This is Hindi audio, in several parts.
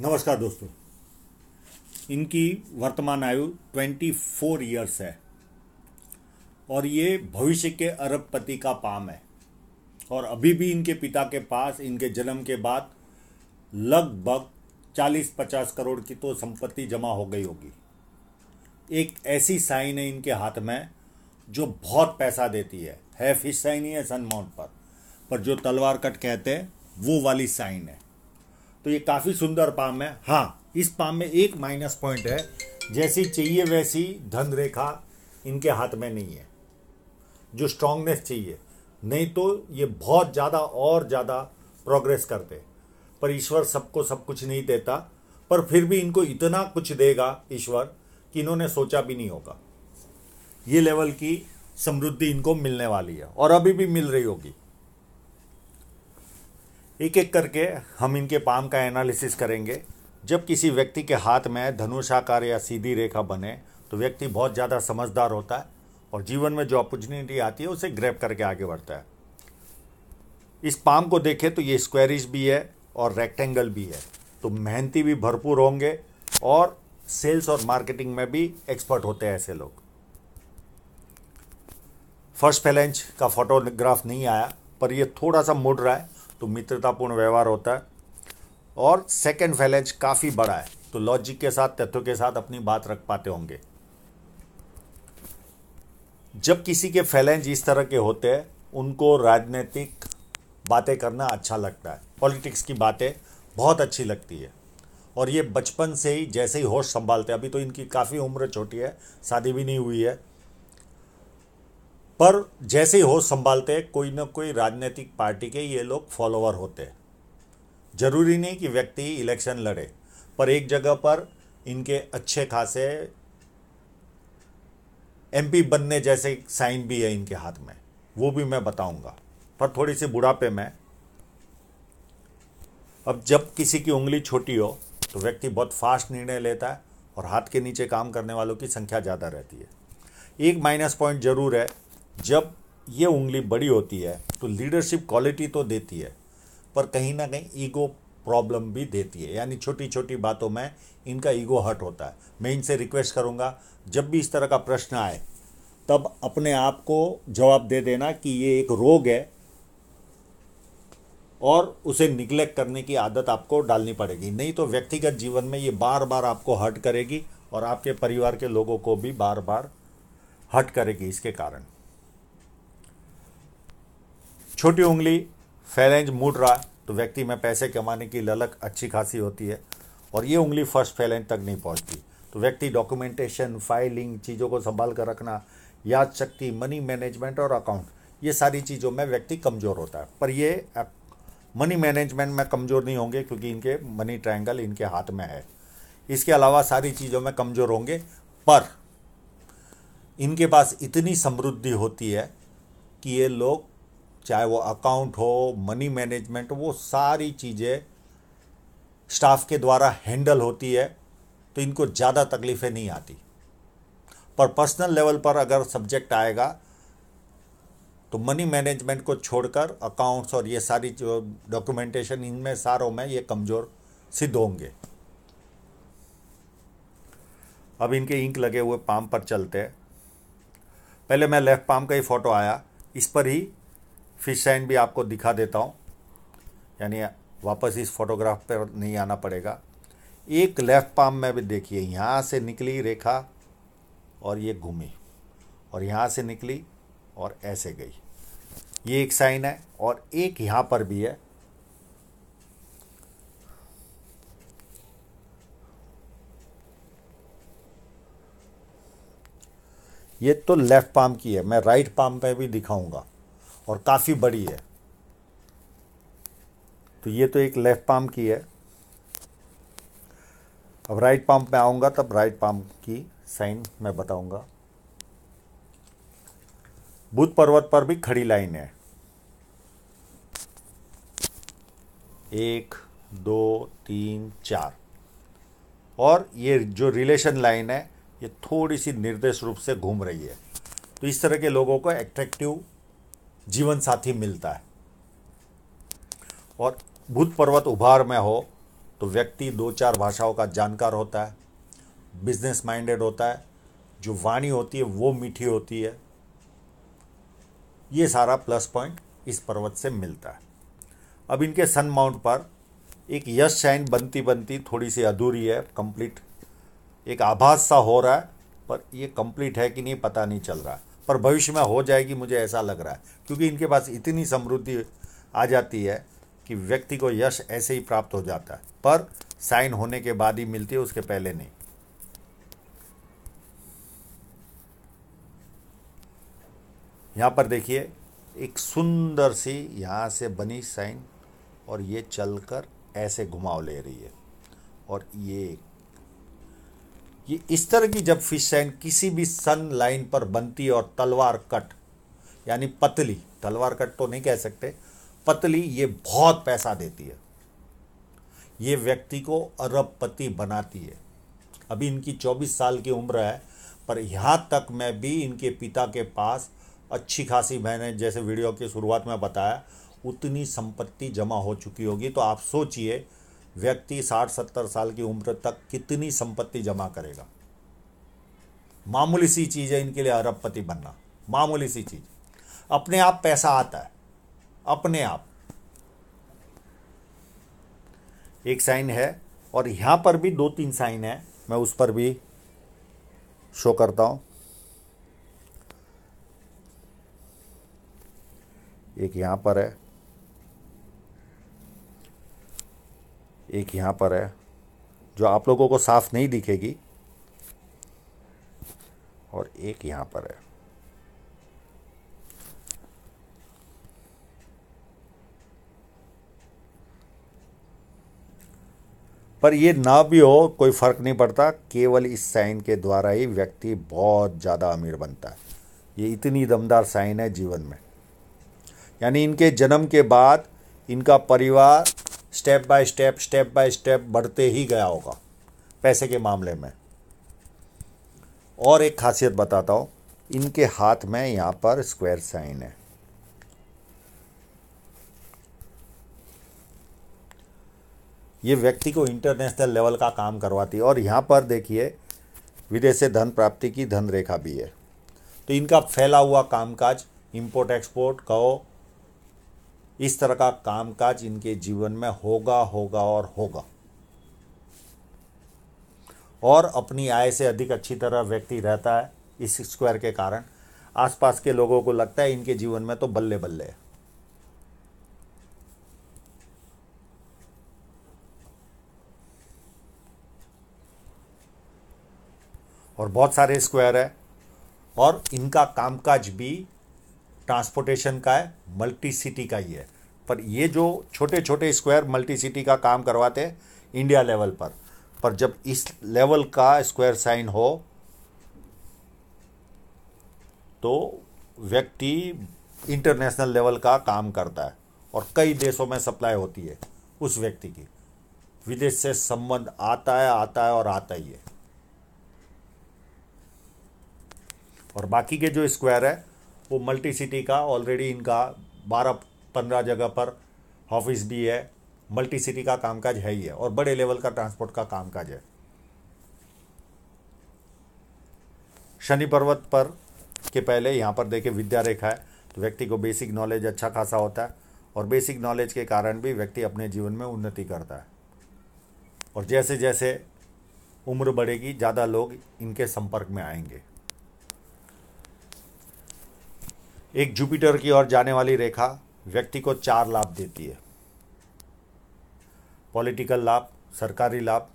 नमस्कार दोस्तों इनकी वर्तमान आयु 24 ईयर्स है और ये भविष्य के अरबपति का पाम है और अभी भी इनके पिता के पास इनके जन्म के बाद लगभग 40-50 करोड़ की तो संपत्ति जमा हो गई होगी एक ऐसी साइन है इनके हाथ में जो बहुत पैसा देती है है फिश साइन ही है सनमाउंट पर पर जो तलवार कट कहते हैं वो वाली साइन है तो ये काफ़ी सुंदर पाम है हाँ इस पाम में एक माइनस पॉइंट है जैसी चाहिए वैसी धन रेखा इनके हाथ में नहीं है जो स्ट्रांगनेस चाहिए नहीं तो ये बहुत ज़्यादा और ज़्यादा प्रोग्रेस करते पर ईश्वर सबको सब कुछ नहीं देता पर फिर भी इनको इतना कुछ देगा ईश्वर कि इन्होंने सोचा भी नहीं होगा ये लेवल की समृद्धि इनको मिलने वाली है और अभी भी मिल रही होगी एक एक करके हम इनके पाम का एनालिसिस करेंगे जब किसी व्यक्ति के हाथ में धनुषाकार या सीधी रेखा बने तो व्यक्ति बहुत ज़्यादा समझदार होता है और जीवन में जो अपॉर्चुनिटी आती है उसे ग्रैप करके आगे बढ़ता है इस पाम को देखें तो ये स्क्वेरिश भी है और रेक्टेंगल भी है तो मेहनती भी भरपूर होंगे और सेल्स और मार्केटिंग में भी एक्सपर्ट होते हैं ऐसे लोग फर्स्ट फैलेंच का फोटोग्राफ नहीं आया पर यह थोड़ा सा मुड़ रहा है तो मित्रतापूर्ण व्यवहार होता है और सेकेंड फैलेंज काफ़ी बड़ा है तो लॉजिक के साथ तथ्यों के साथ अपनी बात रख पाते होंगे जब किसी के फैलेंज इस तरह के होते हैं उनको राजनीतिक बातें करना अच्छा लगता है पॉलिटिक्स की बातें बहुत अच्छी लगती है और ये बचपन से ही जैसे ही होश संभालते हैं अभी तो इनकी काफ़ी उम्र छोटी है शादी भी नहीं हुई है पर जैसे ही होश संभालते हैं कोई ना कोई राजनीतिक पार्टी के ये लोग फॉलोअर होते जरूरी नहीं कि व्यक्ति इलेक्शन लड़े पर एक जगह पर इनके अच्छे खासे एमपी बनने जैसे साइन भी है इनके हाथ में वो भी मैं बताऊंगा पर थोड़ी सी बुढ़ापे में अब जब किसी की उंगली छोटी हो तो व्यक्ति बहुत फास्ट निर्णय लेता है और हाथ के नीचे काम करने वालों की संख्या ज़्यादा रहती है एक माइनस पॉइंट जरूर है जब ये उंगली बड़ी होती है तो लीडरशिप क्वालिटी तो देती है पर कहीं ना कहीं ईगो प्रॉब्लम भी देती है यानी छोटी छोटी बातों में इनका ईगो हट होता है मैं इनसे रिक्वेस्ट करूँगा जब भी इस तरह का प्रश्न आए तब अपने आप को जवाब दे देना कि ये एक रोग है और उसे निग्लेक्ट करने की आदत आपको डालनी पड़ेगी नहीं तो व्यक्तिगत जीवन में ये बार बार आपको हर्ट करेगी और आपके परिवार के लोगों को भी बार बार हट करेगी इसके कारण छोटी उंगली फैलेंज मुड़ रहा तो व्यक्ति में पैसे कमाने की ललक अच्छी खासी होती है और ये उंगली फर्स्ट फैलेंज तक नहीं पहुंचती तो व्यक्ति डॉक्यूमेंटेशन फाइलिंग चीज़ों को संभाल कर रखना याद शक्ति मनी मैनेजमेंट और अकाउंट ये सारी चीज़ों में व्यक्ति कमज़ोर होता है पर ये मनी मैनेजमेंट में कमज़ोर नहीं होंगे क्योंकि इनके मनी ट्रायंगल इनके हाथ में है इसके अलावा सारी चीज़ों में कमज़ोर होंगे पर इनके पास इतनी समृद्धि होती है कि ये लोग चाहे वो अकाउंट हो मनी मैनेजमेंट वो सारी चीज़ें स्टाफ के द्वारा हैंडल होती है तो इनको ज़्यादा तकलीफ़ें नहीं आती पर पर्सनल लेवल पर अगर सब्जेक्ट आएगा तो मनी मैनेजमेंट को छोड़कर अकाउंट्स और ये सारी जो डॉक्यूमेंटेशन इनमें सारों में ये कमज़ोर सिद्ध होंगे अब इनके इंक लगे हुए पाम पर चलते हैं पहले मैं लेफ़्ट पाम का ही फ़ोटो आया इस पर ही फिश साइन भी आपको दिखा देता हूँ यानी वापस इस फोटोग्राफ पर नहीं आना पड़ेगा एक लेफ्ट पाम में भी देखिए यहाँ से निकली रेखा और ये घूमी और यहाँ से निकली और ऐसे गई ये एक साइन है और एक यहाँ पर भी है ये तो लेफ़्ट पाम की है मैं राइट पाम पे भी दिखाऊंगा और काफ़ी बड़ी है तो ये तो एक लेफ़्ट पाम की है अब राइट पाम में आऊँगा तब राइट पाम की साइन मैं बताऊँगा बुद्ध पर्वत पर भी खड़ी लाइन है एक दो तीन चार और ये जो रिलेशन लाइन है ये थोड़ी सी निर्देश रूप से घूम रही है तो इस तरह के लोगों को एट्रैक्टिव जीवन साथी मिलता है और भूत पर्वत उभार में हो तो व्यक्ति दो चार भाषाओं का जानकार होता है बिजनेस माइंडेड होता है जो वाणी होती है वो मीठी होती है ये सारा प्लस पॉइंट इस पर्वत से मिलता है अब इनके सन माउंट पर एक यश शाइन बनती बनती थोड़ी सी अधूरी है कंप्लीट एक आभास सा हो रहा है पर ये कंप्लीट है कि नहीं पता नहीं चल रहा है पर भविष्य में हो जाएगी मुझे ऐसा लग रहा है क्योंकि इनके पास इतनी समृद्धि आ जाती है कि व्यक्ति को यश ऐसे ही प्राप्त हो जाता है पर साइन होने के बाद ही मिलती है उसके पहले नहीं यहाँ पर देखिए एक सुंदर सी यहाँ से बनी साइन और ये चलकर ऐसे घुमाव ले रही है और ये ये इस तरह की जब फिश सैन किसी भी सन लाइन पर बनती और तलवार कट यानी पतली तलवार कट तो नहीं कह सकते पतली ये बहुत पैसा देती है ये व्यक्ति को अरबपति बनाती है अभी इनकी 24 साल की उम्र है पर यहाँ तक मैं भी इनके पिता के पास अच्छी खासी मैंने जैसे वीडियो की शुरुआत में बताया उतनी संपत्ति जमा हो चुकी होगी तो आप सोचिए व्यक्ति साठ सत्तर साल की उम्र तक कितनी संपत्ति जमा करेगा मामूली सी चीज़ है इनके लिए अरबपति बनना मामूली सी चीज़ अपने आप पैसा आता है अपने आप एक साइन है और यहां पर भी दो तीन साइन है मैं उस पर भी शो करता हूं एक यहां पर है एक यहाँ पर है जो आप लोगों को साफ नहीं दिखेगी और एक यहाँ पर है पर ये ना भी हो कोई फर्क नहीं पड़ता केवल इस साइन के द्वारा ही व्यक्ति बहुत ज़्यादा अमीर बनता है ये इतनी दमदार साइन है जीवन में यानी इनके जन्म के बाद इनका परिवार step by step step by step बढ़ते ही गया होगा पैसे के मामले में और एक खासियत बताता हूँ इनके हाथ में यहाँ पर स्क्वायर साइन है ये व्यक्ति को इंटरनेशनल लेवल का काम करवाती है और यहाँ पर देखिए विदेश से धन प्राप्ति की धन रेखा भी है तो इनका फैला हुआ कामकाज इंपोर्ट एक्सपोर्ट कहो इस तरह का कामकाज इनके जीवन में होगा होगा और होगा और अपनी आय से अधिक अच्छी तरह व्यक्ति रहता है इस स्क्वायर के कारण आसपास के लोगों को लगता है इनके जीवन में तो बल्ले बल्ले है और बहुत सारे स्क्वायर है और इनका कामकाज भी ट्रांसपोर्टेशन का है मल्टी सिटी का ही है पर ये जो छोटे छोटे स्क्वायर मल्टी सिटी का काम करवाते हैं इंडिया लेवल पर पर जब इस लेवल का स्क्वायर साइन हो तो व्यक्ति इंटरनेशनल लेवल का काम करता है और कई देशों में सप्लाई होती है उस व्यक्ति की विदेश से संबंध आता है आता है और आता ही है और बाकी के जो स्क्वायर है वो मल्टी सिटी का ऑलरेडी इनका बारह पंद्रह जगह पर ऑफिस भी है मल्टी सिटी का कामकाज है ही है और बड़े लेवल का ट्रांसपोर्ट का कामकाज है शनि पर्वत पर के पहले यहाँ पर देखिए विद्या रेखा है तो व्यक्ति को बेसिक नॉलेज अच्छा खासा होता है और बेसिक नॉलेज के कारण भी व्यक्ति अपने जीवन में उन्नति करता है और जैसे जैसे उम्र बढ़ेगी ज़्यादा लोग इनके संपर्क में आएंगे एक जुपिटर की ओर जाने वाली रेखा व्यक्ति को चार लाभ देती है पॉलिटिकल लाभ सरकारी लाभ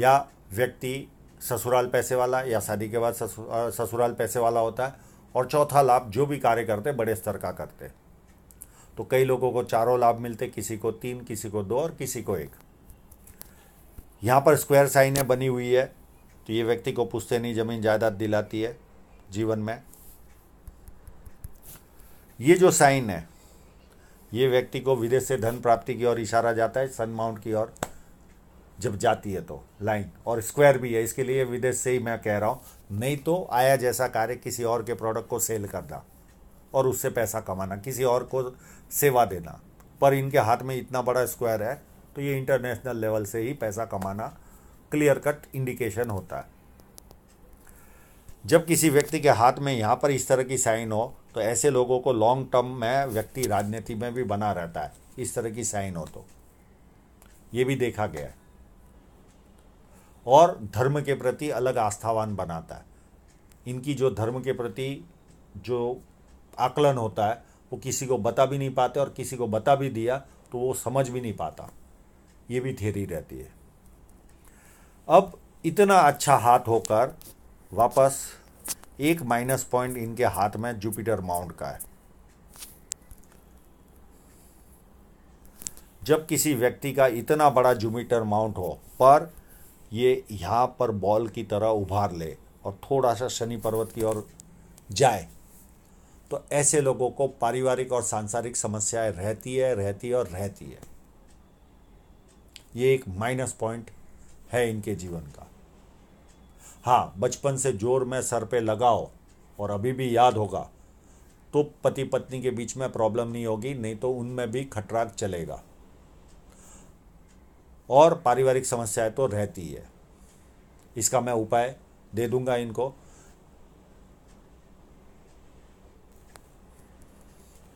या व्यक्ति ससुराल पैसे वाला या शादी के बाद ससुराल पैसे वाला होता है और चौथा लाभ जो भी कार्य करते बड़े स्तर का करते तो कई लोगों को चारों लाभ मिलते किसी को तीन किसी को दो और किसी को एक यहाँ पर स्क्वायर है बनी हुई है तो ये व्यक्ति को पुस्तैनी ज़मीन जायदाद दिलाती है जीवन में ये जो साइन है ये व्यक्ति को विदेश से धन प्राप्ति की ओर इशारा जाता है सन माउंट की ओर जब जाती है तो लाइन और स्क्वायर भी है इसके लिए विदेश से ही मैं कह रहा हूं नहीं तो आया जैसा कार्य किसी और के प्रोडक्ट को सेल करना और उससे पैसा कमाना किसी और को सेवा देना पर इनके हाथ में इतना बड़ा स्क्वायर है तो ये इंटरनेशनल लेवल से ही पैसा कमाना क्लियर कट इंडिकेशन होता है जब किसी व्यक्ति के हाथ में यहाँ पर इस तरह की साइन हो तो ऐसे लोगों को लॉन्ग टर्म में व्यक्ति राजनीति में भी बना रहता है इस तरह की साइन हो तो ये भी देखा गया है और धर्म के प्रति अलग आस्थावान बनाता है इनकी जो धर्म के प्रति जो आकलन होता है वो किसी को बता भी नहीं पाते और किसी को बता भी दिया तो वो समझ भी नहीं पाता ये भी थेरी रहती है अब इतना अच्छा हाथ होकर वापस एक माइनस पॉइंट इनके हाथ में जुपिटर माउंट का है जब किसी व्यक्ति का इतना बड़ा जुपिटर माउंट हो पर ये यहाँ पर बॉल की तरह उभार ले और थोड़ा सा शनि पर्वत की ओर जाए तो ऐसे लोगों को पारिवारिक और सांसारिक समस्याएं रहती है रहती है और रहती है ये एक माइनस पॉइंट है इनके जीवन का हाँ बचपन से जोर में सर पे लगाओ और अभी भी याद होगा तो पति पत्नी के बीच में प्रॉब्लम नहीं होगी नहीं तो उनमें भी खटराक चलेगा और पारिवारिक समस्याएं तो रहती है इसका मैं उपाय दे दूंगा इनको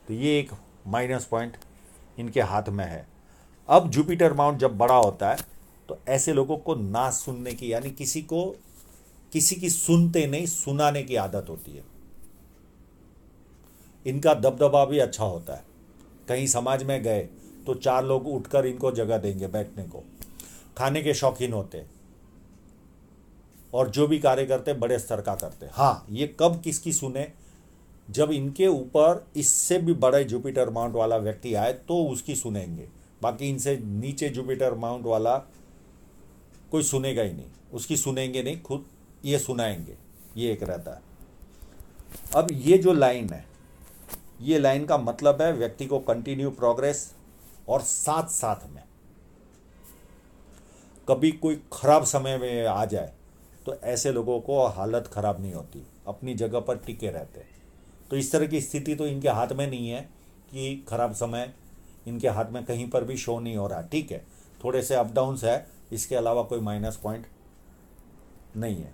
तो ये एक माइनस पॉइंट इनके हाथ में है अब जुपिटर माउंट जब बड़ा होता है तो ऐसे लोगों को ना सुनने की यानी किसी को किसी की सुनते नहीं सुनाने की आदत होती है इनका दबदबा भी अच्छा होता है कहीं समाज में गए तो चार लोग उठकर इनको जगह देंगे बैठने को खाने के शौकीन होते और जो भी कार्य करते बड़े स्तर का करते हाँ ये कब किसकी सुने जब इनके ऊपर इससे भी बड़े जुपिटर माउंट वाला व्यक्ति आए तो उसकी सुनेंगे बाकी इनसे नीचे जुपिटर माउंट वाला कोई सुनेगा ही नहीं उसकी सुनेंगे नहीं खुद ये सुनाएंगे ये एक रहता है अब ये जो लाइन है ये लाइन का मतलब है व्यक्ति को कंटिन्यू प्रोग्रेस और साथ साथ में कभी कोई खराब समय में आ जाए तो ऐसे लोगों को हालत खराब नहीं होती अपनी जगह पर टिके रहते तो इस तरह की स्थिति तो इनके हाथ में नहीं है कि खराब समय इनके हाथ में कहीं पर भी शो नहीं हो रहा ठीक है थोड़े से अप डाउन्स है इसके अलावा कोई माइनस पॉइंट नहीं है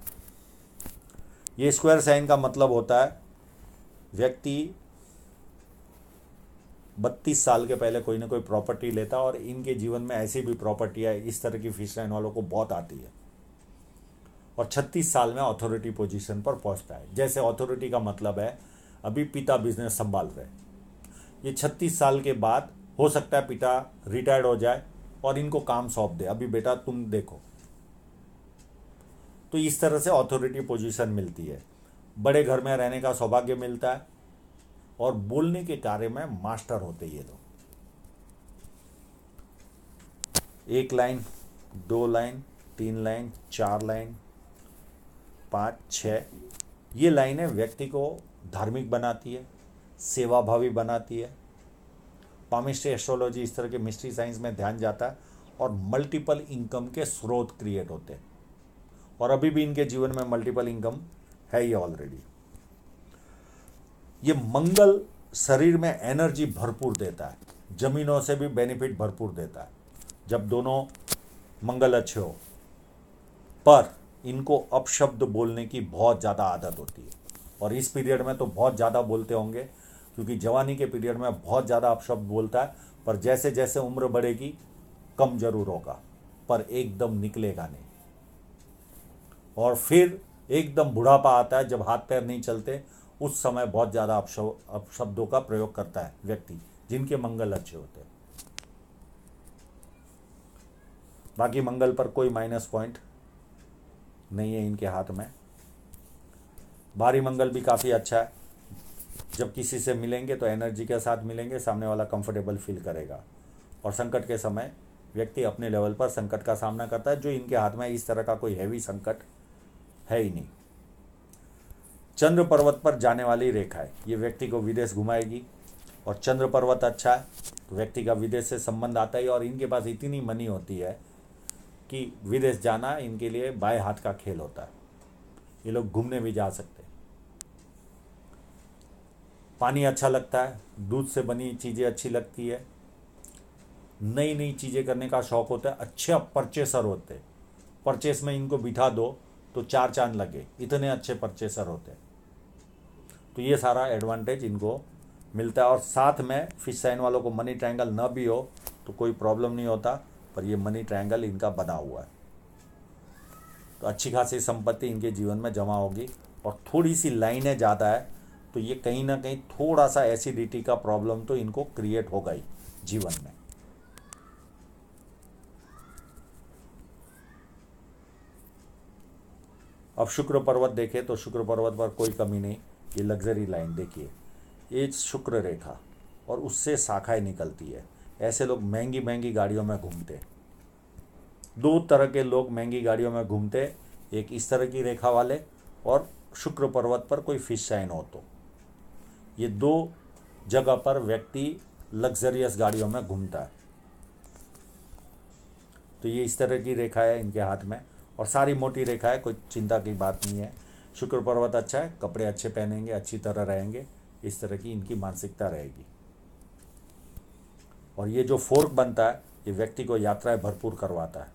ये स्क्वायर साइन का मतलब होता है व्यक्ति बत्तीस साल के पहले कोई ना कोई प्रॉपर्टी लेता और इनके जीवन में ऐसी भी प्रॉपर्टी है इस तरह की फीस लाइन वालों को बहुत आती है और छत्तीस साल में अथॉरिटी पोजीशन पर पहुंचता है जैसे अथॉरिटी का मतलब है अभी पिता बिजनेस संभाल रहे ये छत्तीस साल के बाद हो सकता है पिता रिटायर्ड हो जाए और इनको काम सौंप दे अभी बेटा तुम देखो तो इस तरह से ऑथोरिटी पोजीशन मिलती है बड़े घर में रहने का सौभाग्य मिलता है और बोलने के कार्य में मास्टर होते ये लोग एक लाइन दो लाइन तीन लाइन चार लाइन पाँच छ ये लाइनें व्यक्ति को धार्मिक बनाती है सेवाभावी बनाती है पामिस्ट्री एस्ट्रोलॉजी इस तरह के मिस्ट्री साइंस में ध्यान जाता है और मल्टीपल इनकम के स्रोत क्रिएट होते हैं और अभी भी इनके जीवन में मल्टीपल इनकम है ही ऑलरेडी ये मंगल शरीर में एनर्जी भरपूर देता है जमीनों से भी बेनिफिट भरपूर देता है जब दोनों मंगल अच्छे हो पर इनको अपशब्द बोलने की बहुत ज़्यादा आदत होती है और इस पीरियड में तो बहुत ज़्यादा बोलते होंगे क्योंकि जवानी के पीरियड में बहुत ज़्यादा अपशब्द बोलता है पर जैसे जैसे उम्र बढ़ेगी कम जरूर होगा पर एकदम निकलेगा नहीं और फिर एकदम बुढ़ापा आता है जब हाथ पैर नहीं चलते उस समय बहुत ज़्यादा अपशब्दों का प्रयोग करता है व्यक्ति जिनके मंगल अच्छे होते हैं बाकी मंगल पर कोई माइनस पॉइंट नहीं है इनके हाथ में भारी मंगल भी काफ़ी अच्छा है जब किसी से मिलेंगे तो एनर्जी के साथ मिलेंगे सामने वाला कंफर्टेबल फील करेगा और संकट के समय व्यक्ति अपने लेवल पर संकट का सामना करता है जो इनके हाथ में इस तरह का कोई हैवी संकट है ही नहीं चंद्र पर्वत पर जाने वाली रेखा है ये व्यक्ति को विदेश घुमाएगी और चंद्र पर्वत अच्छा है तो व्यक्ति का विदेश से संबंध आता है और इनके पास इतनी मनी होती है कि विदेश जाना इनके लिए बाएं हाथ का खेल होता है ये लोग घूमने भी जा सकते हैं पानी अच्छा लगता है दूध से बनी चीज़ें अच्छी लगती है नई नई चीज़ें करने का शौक होता है अच्छे परचेसर होते हैं परचेस में इनको बिठा दो तो चार चांद लगे इतने अच्छे परचेसर होते हैं तो ये सारा एडवांटेज इनको मिलता है और साथ में फिश साइन वालों को मनी ट्रायंगल न भी हो तो कोई प्रॉब्लम नहीं होता पर ये मनी ट्रायंगल इनका बना हुआ है तो अच्छी खासी संपत्ति इनके जीवन में जमा होगी और थोड़ी सी लाइनें ज़्यादा है तो ये कहीं ना कहीं थोड़ा सा एसिडिटी का प्रॉब्लम तो इनको क्रिएट होगा ही जीवन में अब शुक्र पर्वत देखें तो शुक्र पर्वत पर कोई कमी नहीं ये लग्जरी लाइन देखिए ये शुक्र रेखा और उससे शाखाएं निकलती है ऐसे लोग महंगी महंगी गाड़ियों में घूमते दो तरह के लोग महंगी गाड़ियों में घूमते एक इस तरह की रेखा वाले और शुक्र पर्वत पर कोई फिश साइन हो तो ये दो जगह पर व्यक्ति लग्जरियस गाड़ियों में घूमता है तो ये इस तरह की रेखा है इनके हाथ में और सारी मोटी रेखा है कोई चिंता की बात नहीं है शुक्र पर्वत अच्छा है कपड़े अच्छे पहनेंगे अच्छी तरह रहेंगे इस तरह की इनकी मानसिकता रहेगी और ये जो फोर्क बनता है ये व्यक्ति को यात्राएं भरपूर करवाता है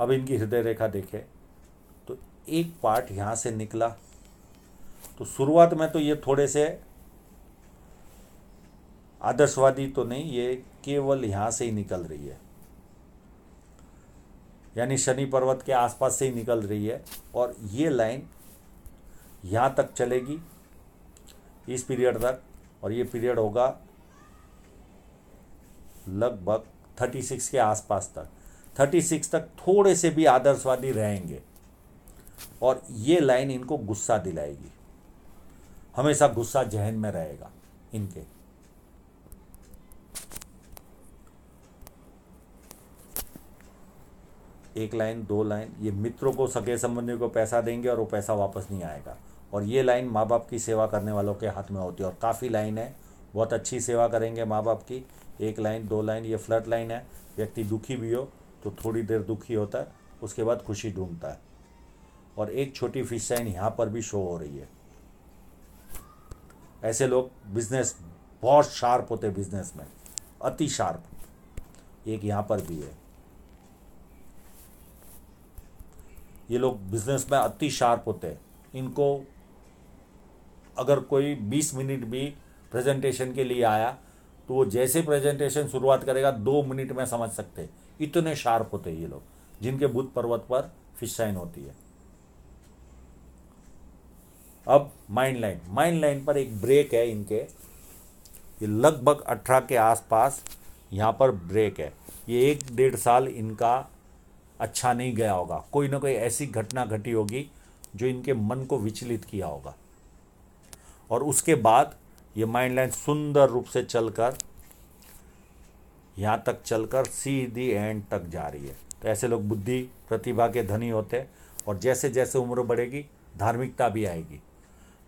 अब इनकी हृदय रेखा देखें तो एक पार्ट यहां से निकला तो शुरुआत में तो ये थोड़े से आदर्शवादी तो नहीं ये केवल यहाँ से ही निकल रही है यानी शनि पर्वत के आसपास से ही निकल रही है और ये लाइन यहाँ तक चलेगी इस पीरियड तक और ये पीरियड होगा लगभग थर्टी सिक्स के आसपास तक थर्टी सिक्स तक थोड़े से भी आदर्शवादी रहेंगे और ये लाइन इनको गुस्सा दिलाएगी हमेशा गुस्सा जहन में रहेगा इनके एक लाइन दो लाइन ये मित्रों को सगे संबंधियों को पैसा देंगे और वो पैसा वापस नहीं आएगा और ये लाइन माँ बाप की सेवा करने वालों के हाथ में होती है और काफ़ी लाइन है बहुत अच्छी सेवा करेंगे माँ बाप की एक लाइन दो लाइन ये फ्लड लाइन है व्यक्ति दुखी भी हो तो थोड़ी देर दुखी होता है उसके बाद खुशी ढूंढता है और एक छोटी फिश लाइन यहाँ पर भी शो हो रही है ऐसे लोग बिजनेस बहुत शार्प होते बिजनेस में अति शार्प एक यहाँ पर भी है ये लोग बिजनेस में अति शार्प होते हैं इनको अगर कोई 20 मिनट भी प्रेजेंटेशन के लिए आया तो वो जैसे प्रेजेंटेशन शुरुआत करेगा दो मिनट में समझ सकते हैं इतने शार्प होते हैं ये लोग जिनके बुद्ध पर्वत पर फिश साइन होती है अब माइंड लाइन माइंड लाइन पर एक ब्रेक है इनके ये लगभग अठारह के आसपास यहाँ पर ब्रेक है ये एक डेढ़ साल इनका अच्छा नहीं गया होगा कोई ना कोई ऐसी घटना घटी होगी जो इनके मन को विचलित किया होगा और उसके बाद ये माइंड लाइन सुंदर रूप से चलकर यहाँ तक चलकर सीधी एंड तक जा रही है तो ऐसे लोग बुद्धि प्रतिभा के धनी होते हैं और जैसे जैसे उम्र बढ़ेगी धार्मिकता भी आएगी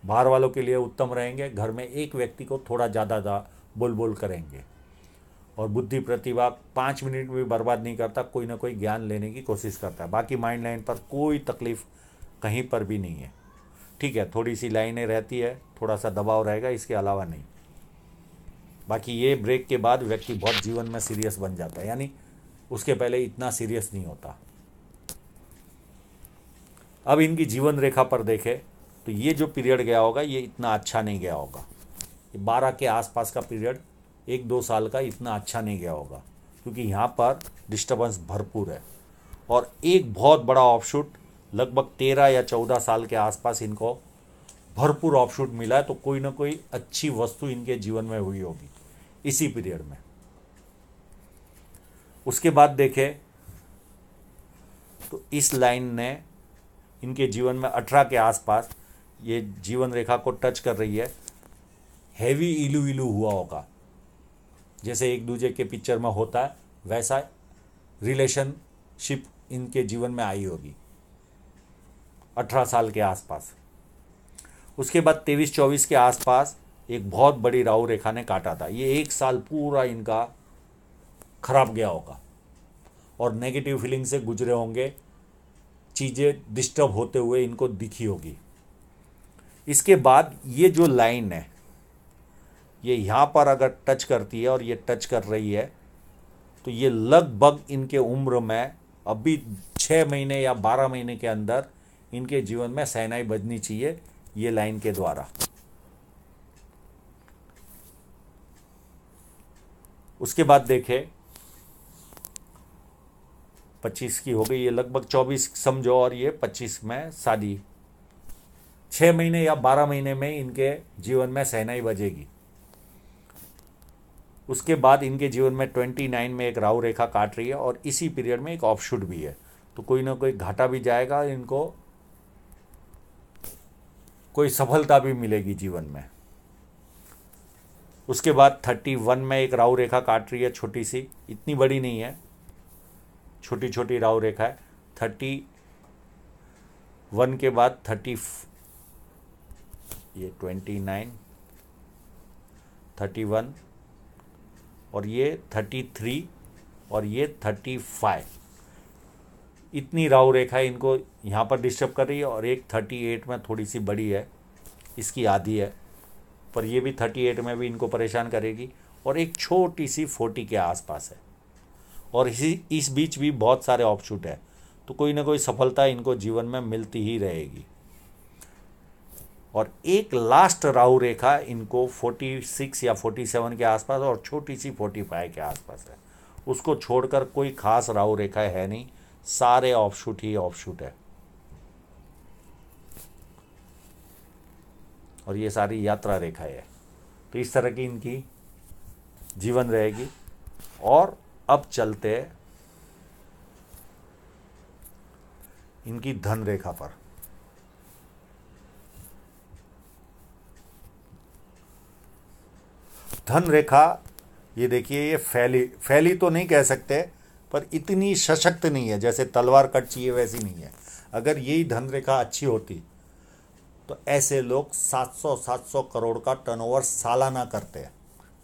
बाहर वालों के लिए उत्तम रहेंगे घर में एक व्यक्ति को थोड़ा ज़्यादा बोल बोल करेंगे और बुद्धि प्रतिभा पाँच मिनट में भी बर्बाद नहीं करता कोई ना कोई ज्ञान लेने की कोशिश करता है बाकी माइंड लाइन पर कोई तकलीफ कहीं पर भी नहीं है ठीक है थोड़ी सी लाइनें रहती है थोड़ा सा दबाव रहेगा इसके अलावा नहीं बाकी ये ब्रेक के बाद व्यक्ति बहुत जीवन में सीरियस बन जाता है यानी उसके पहले इतना सीरियस नहीं होता अब इनकी जीवन रेखा पर देखें तो ये जो पीरियड गया होगा ये इतना अच्छा नहीं गया होगा बारह के आसपास का पीरियड एक दो साल का इतना अच्छा नहीं गया होगा क्योंकि यहाँ पर डिस्टर्बेंस भरपूर है और एक बहुत बड़ा ऑफशूट लगभग तेरह या चौदह साल के आसपास इनको भरपूर ऑफशूट मिला है तो कोई ना कोई अच्छी वस्तु इनके जीवन में हुई होगी इसी पीरियड में उसके बाद देखें तो इस लाइन ने इनके जीवन में अठारह के आसपास ये जीवन रेखा को टच कर रही है हैवी इलू इलू हुआ होगा जैसे एक दूजे के पिक्चर में होता है वैसा रिलेशनशिप इनके जीवन में आई होगी अठारह साल के आसपास उसके बाद तेईस चौबीस के आसपास एक बहुत बड़ी राहु रेखा ने काटा था ये एक साल पूरा इनका खराब गया होगा और नेगेटिव फीलिंग से गुजरे होंगे चीज़ें डिस्टर्ब होते हुए इनको दिखी होगी इसके बाद ये जो लाइन है ये यहाँ पर अगर टच करती है और ये टच कर रही है तो ये लगभग इनके उम्र में अभी छः महीने या बारह महीने के अंदर इनके जीवन में सहनाई बजनी चाहिए ये लाइन के द्वारा उसके बाद देखें पच्चीस की हो गई ये लगभग चौबीस समझो और ये पच्चीस में शादी छः महीने या बारह महीने में इनके जीवन में सहनाई बजेगी उसके बाद इनके जीवन में ट्वेंटी नाइन में एक राहु रेखा काट रही है और इसी पीरियड में एक ऑफशूट भी है तो कोई ना कोई घाटा भी जाएगा इनको कोई सफलता भी मिलेगी जीवन में उसके बाद थर्टी वन में एक राहु रेखा काट रही है छोटी सी इतनी बड़ी नहीं है छोटी छोटी राहु रेखा है थर्टी वन के बाद थर्टी ये ट्वेंटी नाइन थर्टी वन और ये थर्टी थ्री और ये थर्टी फाइव इतनी राहु रेखा इनको यहाँ पर डिस्टर्ब कर रही है और एक थर्टी एट में थोड़ी सी बड़ी है इसकी आधी है पर ये भी थर्टी एट में भी इनको परेशान करेगी और एक छोटी सी फोर्टी के आसपास है और इसी इस बीच भी बहुत सारे ऑपशूट है तो कोई ना कोई सफलता इनको जीवन में मिलती ही रहेगी और एक लास्ट राहु रेखा इनको 46 या 47 के आसपास और छोटी सी 45 के आसपास है उसको छोड़कर कोई खास राहु रेखा है नहीं सारे ऑफशूट ही ऑफशूट है और ये सारी यात्रा रेखा है तो इस तरह की इनकी जीवन रहेगी और अब चलते इनकी धन रेखा पर धन रेखा ये देखिए ये फैली फैली तो नहीं कह सकते पर इतनी सशक्त नहीं है जैसे तलवार कट चाहिए वैसी नहीं है अगर यही धन रेखा अच्छी होती तो ऐसे लोग 700 700 करोड़ का टर्नओवर सालाना करते हैं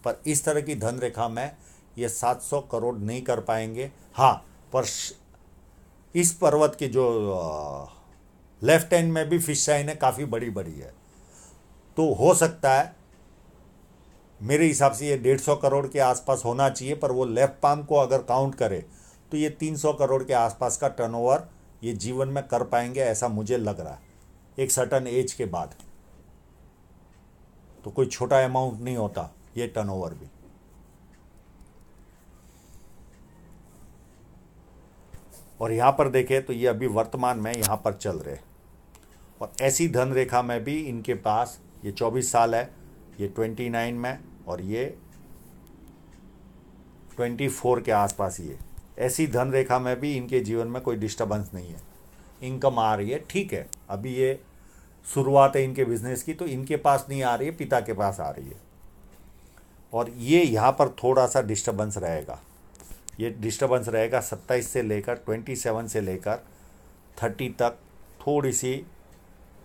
पर इस तरह की धन रेखा में ये 700 करोड़ नहीं कर पाएंगे हाँ पर इस पर्वत की जो लेफ्ट हैंड में भी फिश साइन है काफ़ी बड़ी बड़ी है तो हो सकता है मेरे हिसाब से ये डेढ़ सौ करोड़ के आसपास होना चाहिए पर वो लेफ्ट पाम को अगर काउंट करे तो ये तीन सौ करोड़ के आसपास का टर्नओवर ये जीवन में कर पाएंगे ऐसा मुझे लग रहा है एक सर्टन एज के बाद तो कोई छोटा अमाउंट नहीं होता ये टर्नओवर भी और यहाँ पर देखें तो ये अभी वर्तमान में यहाँ पर चल रहे और ऐसी धन रेखा में भी इनके पास ये 24 साल है ये ट्वेंटी नाइन में और ये ट्वेंटी फोर के आसपास ये ऐसी धन रेखा में भी इनके जीवन में कोई डिस्टर्बेंस नहीं है इनकम आ रही है ठीक है अभी ये शुरुआत है इनके बिजनेस की तो इनके पास नहीं आ रही है पिता के पास आ रही है और ये यहाँ पर थोड़ा सा डिस्टर्बेंस रहेगा ये डिस्टर्बेंस रहेगा सत्ताईस से लेकर ट्वेंटी सेवन से लेकर थर्टी तक थोड़ी सी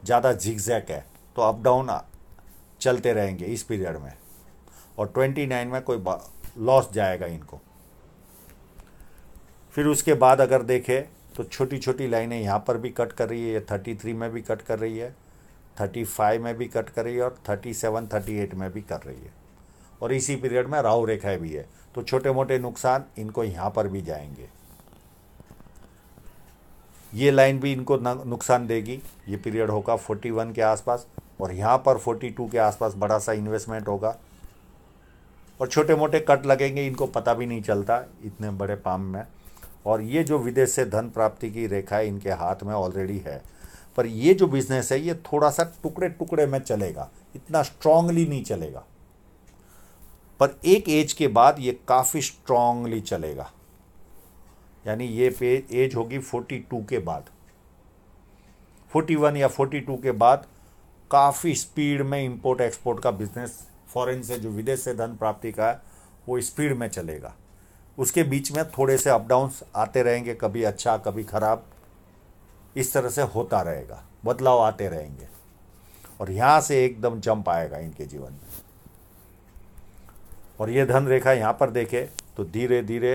ज़्यादा झिकझैक है तो अप डाउन चलते रहेंगे इस पीरियड में और 29 में कोई लॉस जाएगा इनको फिर उसके बाद अगर देखें तो छोटी छोटी लाइनें यहाँ पर भी कट कर रही है थर्टी थ्री में भी कट कर रही है थर्टी फाइव में भी कट कर रही है और थर्टी सेवन थर्टी एट में भी कर रही है और इसी पीरियड में राहु रेखाएं भी है तो छोटे मोटे नुकसान इनको यहाँ पर भी जाएंगे ये लाइन भी इनको नुकसान देगी ये पीरियड होगा फोर्टी वन के आसपास और यहाँ पर 42 के आसपास बड़ा सा इन्वेस्टमेंट होगा और छोटे मोटे कट लगेंगे इनको पता भी नहीं चलता इतने बड़े पाम में और ये जो विदेश से धन प्राप्ति की रेखा है इनके हाथ में ऑलरेडी है पर ये जो बिज़नेस है ये थोड़ा सा टुकड़े टुकड़े में चलेगा इतना स्ट्रांगली नहीं चलेगा पर एक एज के बाद ये काफ़ी स्ट्रांगली चलेगा यानी ये पे एज होगी 42 के बाद 41 या 42 के बाद काफ़ी स्पीड में इंपोर्ट एक्सपोर्ट का बिजनेस फॉरेन से जो विदेश से धन प्राप्ति का है वो स्पीड में चलेगा उसके बीच में थोड़े से अप डाउंस आते रहेंगे कभी अच्छा कभी खराब इस तरह से होता रहेगा बदलाव आते रहेंगे और यहाँ से एकदम जंप आएगा इनके जीवन में और ये धन रेखा यहाँ पर देखे तो धीरे धीरे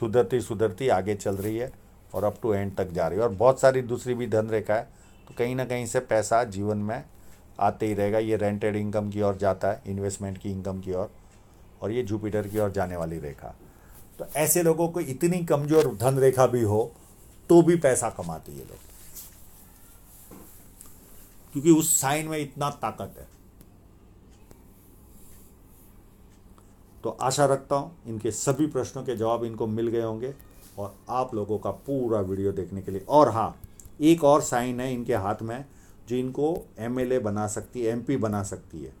सुधरती सुधरती आगे चल रही है और अप टू एंड तक जा रही है और बहुत सारी दूसरी भी धन रेखा है तो कहीं ना कहीं से पैसा जीवन में आते ही रहेगा ये रेंटेड इनकम की ओर जाता है इन्वेस्टमेंट की इनकम की ओर और, ये जुपिटर की ओर जाने वाली रेखा तो ऐसे लोगों को इतनी कमजोर धन रेखा भी हो तो भी पैसा कमाते ये लोग क्योंकि उस साइन में इतना ताकत है तो आशा रखता हूं इनके सभी प्रश्नों के जवाब इनको मिल गए होंगे और आप लोगों का पूरा वीडियो देखने के लिए और हाँ एक और साइन है इनके हाथ में जो इनको एम बना सकती है एम बना सकती है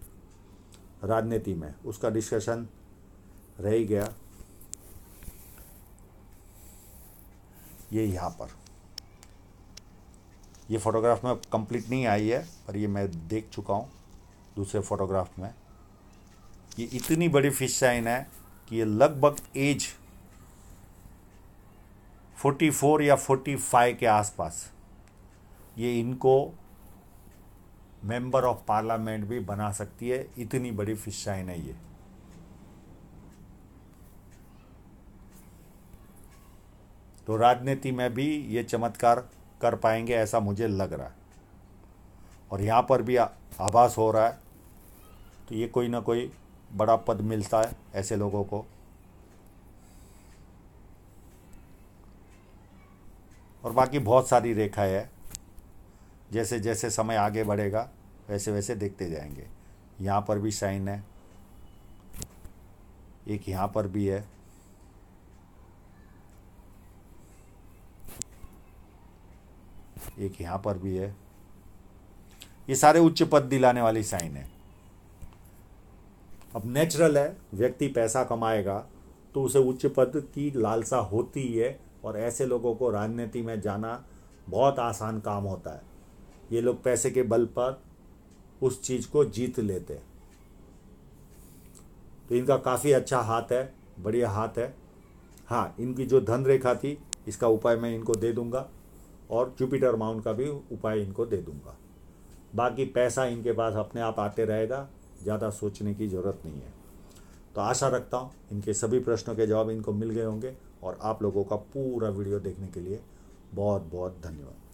राजनीति में उसका डिस्कशन रह ही गया ये यहाँ पर ये फोटोग्राफ में कंप्लीट नहीं आई है पर ये मैं देख चुका हूँ दूसरे फोटोग्राफ में ये इतनी बड़ी फिश साइन है कि ये लगभग एज 44 या 45 के आसपास ये इनको मेंबर ऑफ पार्लियामेंट भी बना सकती है इतनी बड़ी फिश शाइन है ये तो राजनीति में भी ये चमत्कार कर पाएंगे ऐसा मुझे लग रहा है और यहाँ पर भी आभास हो रहा है तो ये कोई ना कोई बड़ा पद मिलता है ऐसे लोगों को और बाकी बहुत सारी रेखाएं हैं जैसे जैसे समय आगे बढ़ेगा वैसे वैसे देखते जाएंगे यहाँ पर भी साइन है एक यहाँ पर भी है एक यहाँ पर भी है ये सारे उच्च पद दिलाने वाली साइन है अब नेचुरल है व्यक्ति पैसा कमाएगा तो उसे उच्च पद की लालसा होती ही है और ऐसे लोगों को राजनीति में जाना बहुत आसान काम होता है ये लोग पैसे के बल पर उस चीज़ को जीत लेते हैं तो इनका काफ़ी अच्छा हाथ है बढ़िया हाथ है हाँ इनकी जो धन रेखा थी इसका उपाय मैं इनको दे दूंगा और जुपिटर माउंट का भी उपाय इनको दे दूंगा बाकी पैसा इनके पास अपने आप आते रहेगा ज़्यादा सोचने की ज़रूरत नहीं है तो आशा रखता हूँ इनके सभी प्रश्नों के जवाब इनको मिल गए होंगे और आप लोगों का पूरा वीडियो देखने के लिए बहुत बहुत धन्यवाद